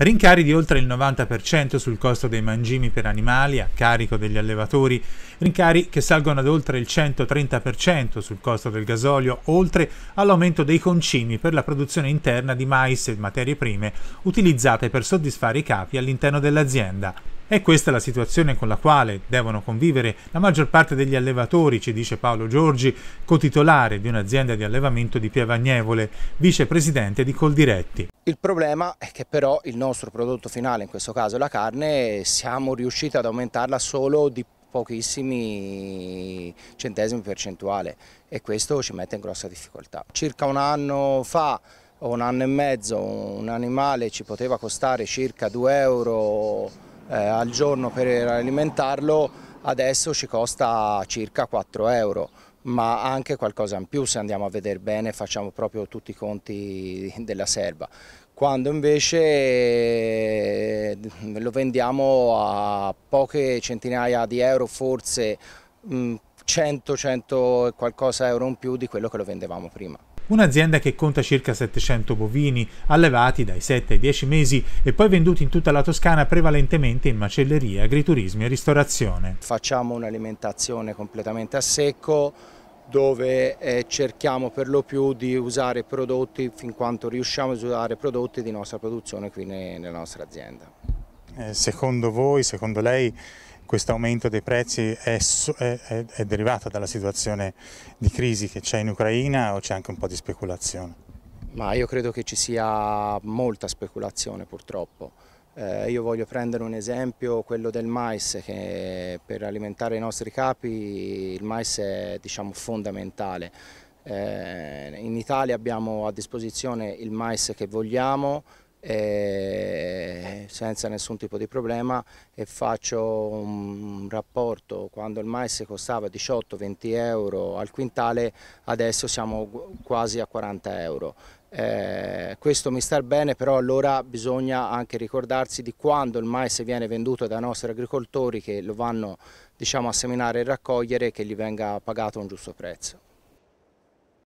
rincari di oltre il 90% sul costo dei mangimi per animali a carico degli allevatori, rincari che salgono ad oltre il 130% sul costo del gasolio, oltre all'aumento dei concimi per la produzione interna di mais e materie prime utilizzate per soddisfare i capi all'interno dell'azienda. E questa è la situazione con la quale devono convivere la maggior parte degli allevatori, ci dice Paolo Giorgi, cotitolare di un'azienda di allevamento di Pievagnevole, vicepresidente di Coldiretti. Il problema è che però il nostro prodotto finale, in questo caso la carne, siamo riusciti ad aumentarla solo di pochissimi centesimi percentuale e questo ci mette in grossa difficoltà. Circa un anno fa o un anno e mezzo un animale ci poteva costare circa 2 euro eh, al giorno per alimentarlo adesso ci costa circa 4 euro ma anche qualcosa in più se andiamo a vedere bene facciamo proprio tutti i conti della serva quando invece eh, lo vendiamo a poche centinaia di euro forse 100-100 mm, e qualcosa euro in più di quello che lo vendevamo prima. Un'azienda che conta circa 700 bovini, allevati dai 7 ai 10 mesi e poi venduti in tutta la Toscana prevalentemente in macellerie, agriturismi e ristorazione. Facciamo un'alimentazione completamente a secco dove eh, cerchiamo per lo più di usare prodotti, fin quanto riusciamo a usare prodotti di nostra produzione qui ne, nella nostra azienda. Eh, secondo voi, secondo lei, questo aumento dei prezzi è, è, è derivato dalla situazione di crisi che c'è in Ucraina o c'è anche un po' di speculazione? Ma io credo che ci sia molta speculazione purtroppo. Eh, io voglio prendere un esempio, quello del mais, che per alimentare i nostri capi il mais è diciamo, fondamentale. Eh, in Italia abbiamo a disposizione il mais che vogliamo, senza nessun tipo di problema e faccio un rapporto quando il mais costava 18-20 euro al quintale adesso siamo quasi a 40 euro eh, questo mi sta bene però allora bisogna anche ricordarsi di quando il mais viene venduto dai nostri agricoltori che lo vanno diciamo, a seminare e raccogliere che gli venga pagato un giusto prezzo